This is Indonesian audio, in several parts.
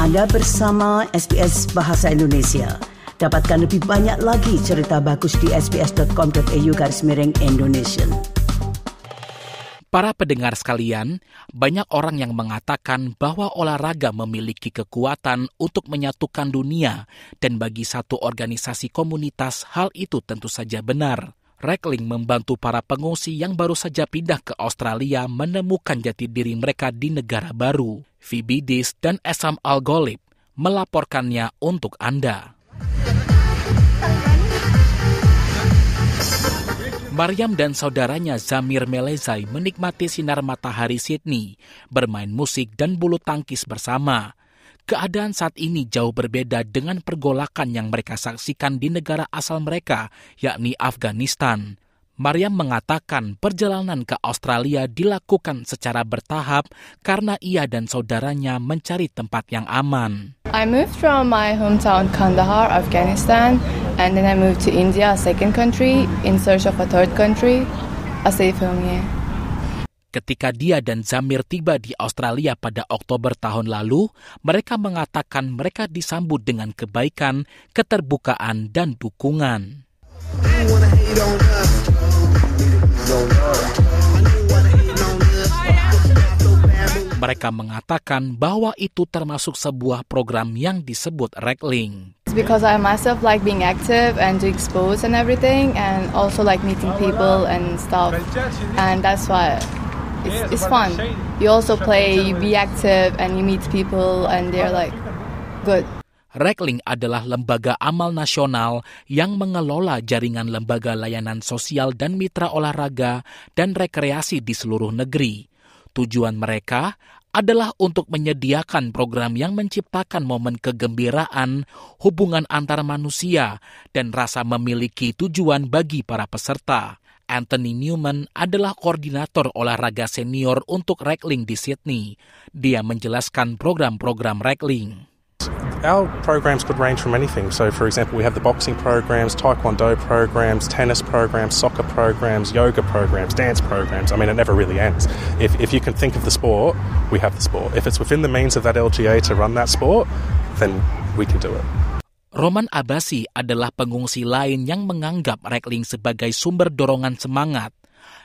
Anda bersama SBS Bahasa Indonesia. Dapatkan lebih banyak lagi cerita bagus di sbs.com.au garis miring Indonesia. Para pendengar sekalian, banyak orang yang mengatakan bahwa olahraga memiliki kekuatan untuk menyatukan dunia dan bagi satu organisasi komunitas hal itu tentu saja benar. Reckling membantu para pengungsi yang baru saja pindah ke Australia menemukan jati diri mereka di negara baru. Vibidis dan Esam al melaporkannya untuk Anda. Mariam dan saudaranya Zamir Melezai menikmati sinar matahari Sydney, bermain musik dan bulu tangkis bersama. Keadaan saat ini jauh berbeda dengan pergolakan yang mereka saksikan di negara asal mereka, yakni Afghanistan. Maria mengatakan perjalanan ke Australia dilakukan secara bertahap karena ia dan saudaranya mencari tempat yang aman. I moved from my hometown Kandahar, Afghanistan, and then I moved to India, a second country, in search of a third country, a safe home. Yeah. Ketika dia dan Zamir tiba di Australia pada Oktober tahun lalu, mereka mengatakan mereka disambut dengan kebaikan, keterbukaan, dan dukungan. Mereka mengatakan bahwa itu termasuk sebuah program yang disebut Rekling. because I myself like being active and to expose and everything and also like meeting people and stuff. And that's why it's, it's fun. You also play, you be active, and you meet people, and they're like good. Rekling adalah lembaga amal nasional yang mengelola jaringan lembaga layanan sosial dan mitra olahraga dan rekreasi di seluruh negeri. Tujuan mereka adalah untuk menyediakan program yang menciptakan momen kegembiraan, hubungan antar manusia, dan rasa memiliki tujuan bagi para peserta. Anthony Newman adalah koordinator olahraga senior untuk Reckling di Sydney. Dia menjelaskan program-program Reckling. Our programs could range from anything. So, for example, we have the boxing programs, taekwondo programs, tennis programs, soccer programs, yoga programs, dance programs. I mean, it never really ends. If, if you can think of the sport, we have the sport. If it's within the means of that LGA to run that sport, then we can do it. Roman Abasi adalah pengungsi lain yang menganggap Rekling sebagai sumber dorongan semangat.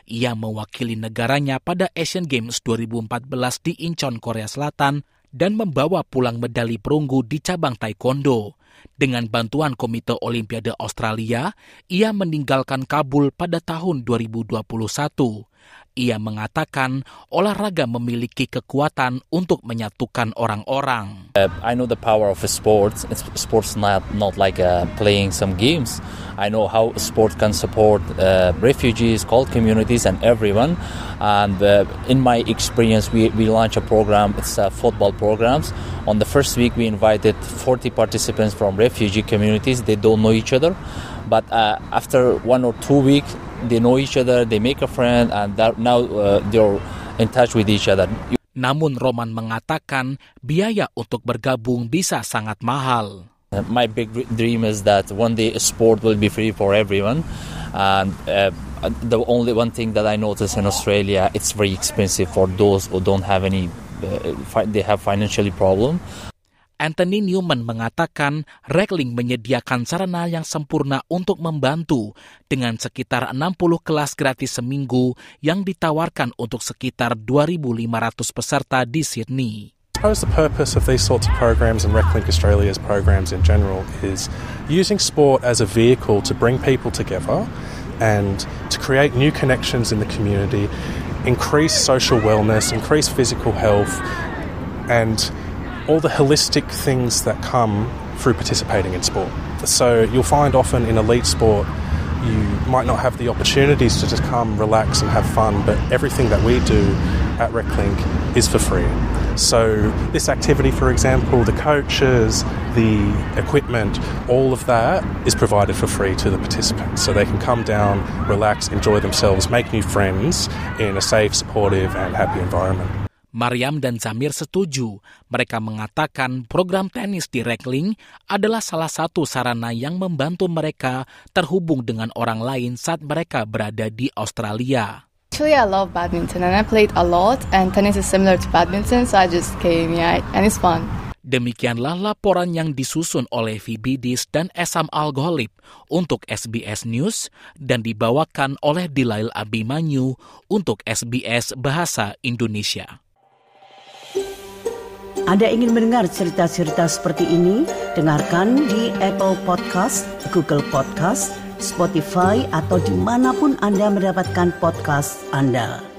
Ia mewakili negaranya pada Asian Games 2014 di Incheon, Korea Selatan dan membawa pulang medali perunggu di cabang taekwondo. Dengan bantuan Komite Olimpiade Australia, ia meninggalkan Kabul pada tahun 2021. Ia mengatakan olahraga memiliki kekuatan untuk menyatukan orang-orang. Uh, I know the power of sports. Sports not not like uh, playing some games. I know how sport can support uh, refugees, cold communities, and everyone. And uh, in my experience, we we launch a program. It's a uh, football programs. On the first week, we invited 40 participants from refugee communities. They don't know each other, but uh, after one or two weeks they know each other, they make a friend, and that now uh, they're in touch with each other. Namun Roman mengatakan biaya untuk bergabung bisa sangat mahal. My big dream is that one day sport will be free for everyone. And uh, the only one thing that I notice in Australia, it's very expensive for those who don't have any, uh, they have financially problem. Anthony Newman mengatakan Reckling menyediakan sarana yang sempurna untuk membantu dengan sekitar 60 kelas gratis seminggu yang ditawarkan untuk sekitar 2.500 peserta di Sydney. suppose the purpose of these sorts of programs and RecLink Australia's programs in general is using sport as a vehicle to bring people together and to create new connections in the community, increase social wellness, increase physical health, and all the holistic things that come through participating in sport. So you'll find often in elite sport, you might not have the opportunities to just come, relax, and have fun, but everything that we do at RecLink is for free. So, this activity, for example, the coaches, the equipment, all of that is provided for free to the participants. So they can come down, relax, enjoy themselves, make new friends in a safe, supportive, and happy environment. Mariam dan Zamir setuju. Mereka mengatakan program tenis di Reckling adalah salah satu sarana yang membantu mereka terhubung dengan orang lain saat mereka berada di Australia. Actually, I love badminton and I played a lot and tennis is similar to badminton so I just came yeah and it's fun. Demikianlah laporan yang disusun oleh Vibidis dan Esam al untuk SBS News dan dibawakan oleh Dilail Abimanyu untuk SBS Bahasa Indonesia. Anda ingin mendengar cerita-cerita seperti ini? Dengarkan di Apple Podcast, Google Podcast, Spotify, atau dimanapun Anda mendapatkan podcast Anda.